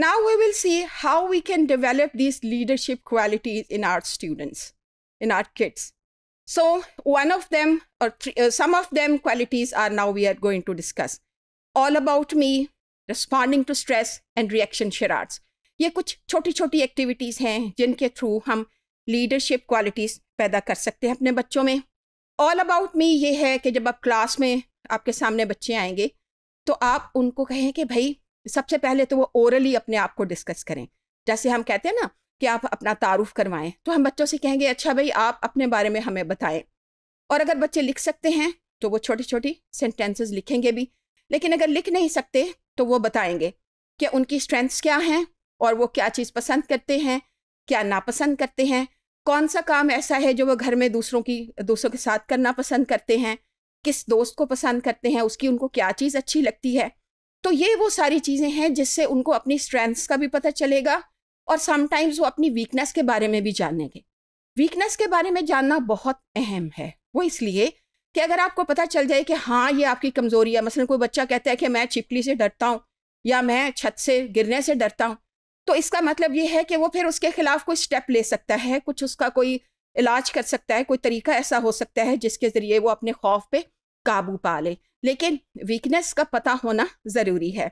Now we will see how we can develop these leadership qualities in our students, in our kids. So one of them or three, uh, some of them qualities are now we are going to discuss. All about me, responding to stress and reaction charades. ये are some small activities which through through हम leadership qualities पैदा कर सकते हैं अपने बच्चों में all about me ये है कि जब आप क्लास में आपके सामने बच्चे आएंगे तो आप उनको कहें कि भाई सबसे पहले तो वो ओरली अपने आप को डिस्कस करें जैसे हम कहते हैं ना कि आप अपना तारुफ करवाएं तो हम बच्चों से कहेंगे अच्छा भाई आप अपने बारे में हमें बताएं और अगर बच्चे लिख सकते हैं तो वो छोटी छोटी सेंटेंसेस लिखेंगे भी लेकिन अगर लिख नहीं सकते तो वो बताएंगे कि उनकी स्ट्रेंथ्स क्या हैं और वो क्या चीज़ पसंद करते हैं क्या नापसंद करते हैं कौन सा काम ऐसा है जो वो घर में दूसरों की दूसरों के साथ करना पसंद करते हैं किस दोस्त को पसंद करते हैं उसकी उनको क्या चीज़ अच्छी लगती है तो ये वो सारी चीज़ें हैं जिससे उनको अपनी स्ट्रेंथ्स का भी पता चलेगा और समटाइम्स वो अपनी वीकनेस के बारे में भी जानेंगे वीकनेस के बारे में जानना बहुत अहम है वो इसलिए कि अगर आपको पता चल जाए कि हाँ ये आपकी कमज़ोरी है मसलन कोई बच्चा कहता है कि मैं छिपली से डरता हूँ या मैं छत से गिरने से डरता हूँ तो इसका मतलब ये है कि वो फिर उसके खिलाफ कोई स्टेप ले सकता है कुछ उसका कोई इलाज कर सकता है कोई तरीका ऐसा हो सकता है जिसके ज़रिए वो अपने खौफ पे काबू पा ले लेकिन वीकनेस का पता होना ज़रूरी है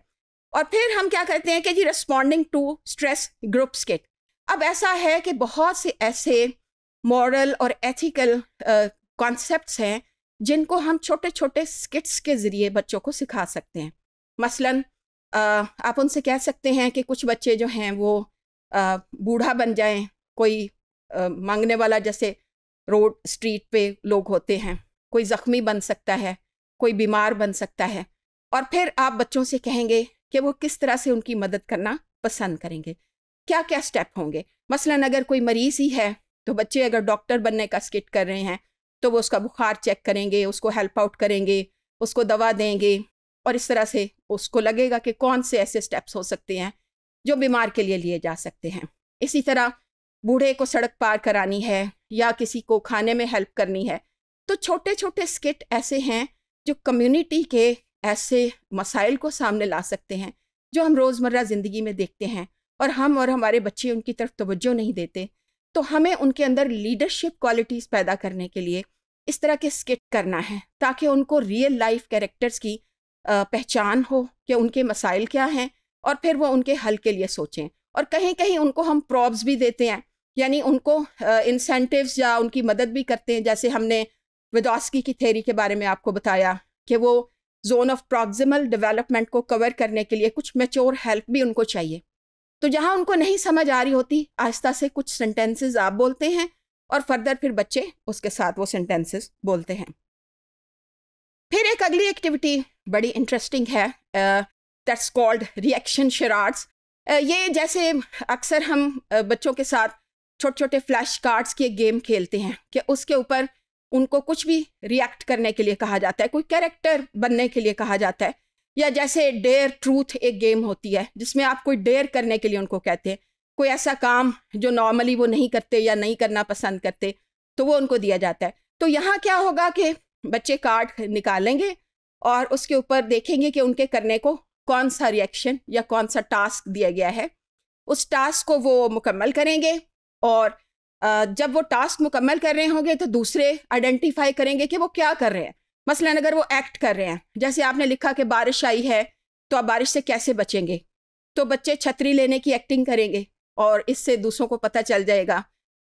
और फिर हम क्या करते हैं कि जी रिस्पॉन्डिंग टू स्ट्रेस ग्रुप्स के अब ऐसा है कि बहुत से ऐसे मॉरल और एथिकल कॉन्सेप्ट्स हैं जिनको हम छोटे छोटे स्किट्स के ज़रिए बच्चों को सिखा सकते हैं मसलन आप उनसे कह सकते हैं कि कुछ बच्चे जो हैं वो बूढ़ा बन जाएं कोई आ, मांगने वाला जैसे रोड स्ट्रीट पे लोग होते हैं कोई ज़ख्मी बन सकता है कोई बीमार बन सकता है और फिर आप बच्चों से कहेंगे कि वो किस तरह से उनकी मदद करना पसंद करेंगे क्या क्या स्टेप होंगे मसलन अगर कोई मरीज़ ही है तो बच्चे अगर डॉक्टर बनने का स्किट कर रहे हैं तो वो उसका बुखार चेक करेंगे उसको हेल्प आउट करेंगे उसको दवा देंगे और इस तरह से उसको लगेगा कि कौन से ऐसे स्टेप्स हो सकते हैं जो बीमार के लिए लिए जा सकते हैं इसी तरह बूढ़े को सड़क पार करानी है या किसी को खाने में हेल्प करनी है तो छोटे छोटे स्किट ऐसे हैं जो कम्युनिटी के ऐसे मसाइल को सामने ला सकते हैं जो हम रोज़मर्रा ज़िंदगी में देखते हैं और हम और हमारे बच्चे उनकी तरफ तवज्जो नहीं देते तो हमें उनके अंदर लीडरशिप क्वालिटीज़ पैदा करने के लिए इस तरह के स्किट करना है ताकि उनको रियल लाइफ कैरेक्टर्स की पहचान हो कि उनके मसाइल क्या हैं और फिर वो उनके हल के लिए सोचें और कहीं कहीं उनको हम प्रॉब्स भी देते हैं यानी उनको इंसेंटिव्स या उनकी मदद भी करते हैं जैसे हमने वेदोस्की की थेरी के बारे में आपको बताया कि वो जोन ऑफ प्रॉक्सिमल डेवलपमेंट को कवर करने के लिए कुछ मेच्योर हेल्प भी उनको चाहिए तो जहाँ उनको नहीं समझ आ रही होती आहिस्ता से कुछ सेंटेंसेस आप बोलते हैं और फर्दर फिर बच्चे उसके साथ वो सेंटेंसेस बोलते हैं फिर एक अगली एक्टिविटी बड़ी इंटरेस्टिंग है दैट्स कॉल्ड रिएक्शन शरार्ट्स ये जैसे अक्सर हम बच्चों के साथ छोटे छोटे फ्लैश कार्ड्स की गेम खेलते हैं कि उसके ऊपर उनको कुछ भी रिएक्ट करने के लिए कहा जाता है कोई कैरेक्टर बनने के लिए कहा जाता है या जैसे डेयर ट्रूथ एक गेम होती है जिसमें आप कोई डेयर करने के लिए उनको कहते हैं कोई ऐसा काम जो नॉर्मली वो नहीं करते या नहीं करना पसंद करते तो वो उनको दिया जाता है तो यहाँ क्या होगा कि बच्चे कार्ड निकालेंगे और उसके ऊपर देखेंगे कि उनके करने को कौन सा रिएक्शन या कौन सा टास्क दिया गया है उस टास्क को वो मुकम्मल करेंगे और जब वो टास्क मुकम्मल कर रहे होंगे तो दूसरे आइडेंटिफाई करेंगे कि वो क्या कर रहे हैं मसलन अगर वो एक्ट कर रहे हैं जैसे आपने लिखा कि बारिश आई है तो आप बारिश से कैसे बचेंगे तो बच्चे छतरी लेने की एक्टिंग करेंगे और इससे दूसरों को पता चल जाएगा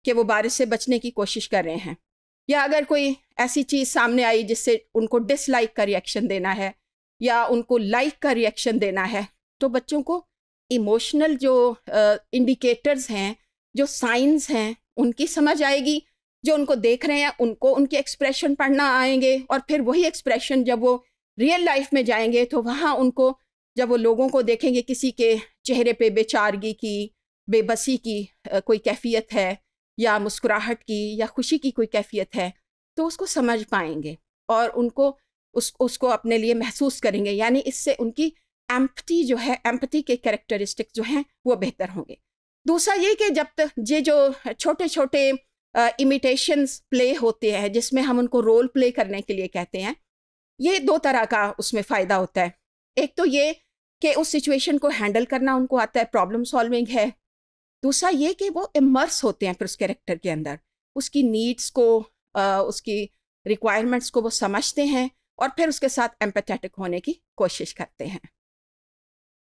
कि वो बारिश से बचने की कोशिश कर रहे हैं या अगर कोई ऐसी चीज़ सामने आई जिससे उनको डिसलाइक का रिएक्शन देना है या उनको लाइक का रिएक्शन देना है तो बच्चों को इमोशनल जो इंडिकेटर्स हैं जो साइंस हैं उनकी समझ आएगी जो उनको देख रहे हैं उनको उनके एक्सप्रेशन पढ़ना आएंगे और फिर वही एक्सप्रेशन जब वो रियल लाइफ में जाएंगे तो वहाँ उनको जब वो लोगों को देखेंगे किसी के चेहरे पे बेचारगी की बेबसी की कोई कैफियत है या मुस्कुराहट की या खुशी की कोई कैफियत है तो उसको समझ पाएंगे और उनको उस उसको अपने लिए महसूस करेंगे यानी इससे उनकी एम्पटी जो है एम्पटी के कैरेक्टरिस्टिक्स जो हैं वो बेहतर होंगे दूसरा ये कि जब तक ये जो छोटे छोटे इमिटेशंस प्ले होते हैं जिसमें हम उनको रोल प्ले करने के लिए कहते हैं ये दो तरह का उसमें फ़ायदा होता है एक तो ये कि उस सिचुएशन को हैंडल करना उनको आता है प्रॉब्लम सॉल्विंग है दूसरा ये कि वो इमर्स होते हैं फिर उस कैरेक्टर के अंदर उसकी नीड्स को आ, उसकी रिक्वायरमेंट्स को वो समझते हैं और फिर उसके साथ एम्पथेटिक होने की कोशिश करते हैं